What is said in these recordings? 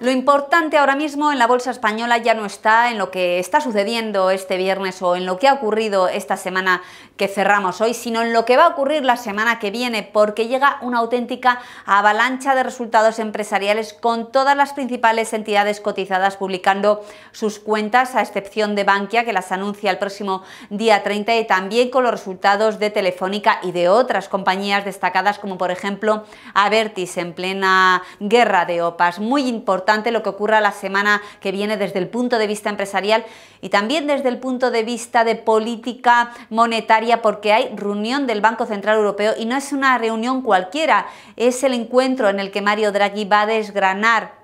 Lo importante ahora mismo en la bolsa española ya no está en lo que está sucediendo este viernes o en lo que ha ocurrido esta semana que cerramos hoy, sino en lo que va a ocurrir la semana que viene, porque llega una auténtica avalancha de resultados empresariales con todas las principales entidades cotizadas publicando sus cuentas, a excepción de Bankia, que las anuncia el próximo día 30, y también con los resultados de Telefónica y de otras compañías destacadas, como por ejemplo Avertis, en plena guerra de OPAS. Muy importante lo que ocurra la semana que viene desde el punto de vista empresarial y también desde el punto de vista de política monetaria porque hay reunión del Banco Central Europeo y no es una reunión cualquiera, es el encuentro en el que Mario Draghi va a desgranar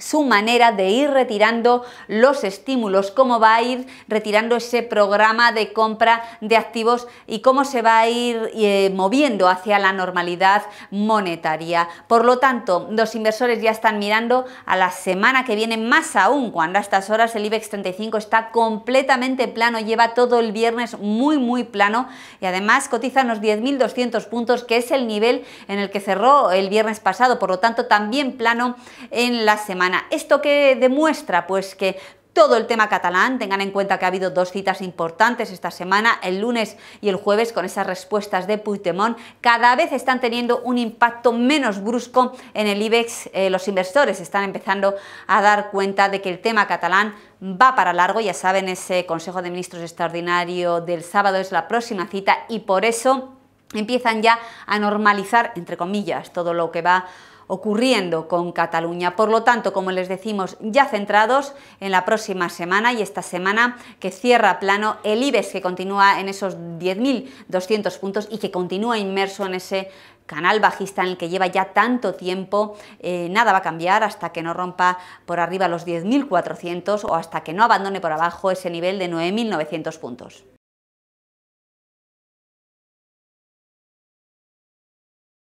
su manera de ir retirando los estímulos, cómo va a ir retirando ese programa de compra de activos y cómo se va a ir eh, moviendo hacia la normalidad monetaria. Por lo tanto, los inversores ya están mirando a la semana que viene, más aún cuando a estas horas el IBEX 35 está completamente plano, lleva todo el viernes muy muy plano y además cotiza en los 10.200 puntos, que es el nivel en el que cerró el viernes pasado, por lo tanto también plano en la semana ¿Esto que demuestra? Pues que todo el tema catalán. Tengan en cuenta que ha habido dos citas importantes esta semana, el lunes y el jueves, con esas respuestas de Puigdemont. Cada vez están teniendo un impacto menos brusco en el IBEX. Eh, los inversores están empezando a dar cuenta de que el tema catalán va para largo. Ya saben, ese Consejo de Ministros extraordinario del sábado es la próxima cita y por eso empiezan ya a normalizar, entre comillas, todo lo que va ocurriendo con Cataluña. Por lo tanto, como les decimos, ya centrados en la próxima semana y esta semana que cierra plano el IBEX que continúa en esos 10.200 puntos y que continúa inmerso en ese canal bajista en el que lleva ya tanto tiempo, eh, nada va a cambiar hasta que no rompa por arriba los 10.400 o hasta que no abandone por abajo ese nivel de 9.900 puntos.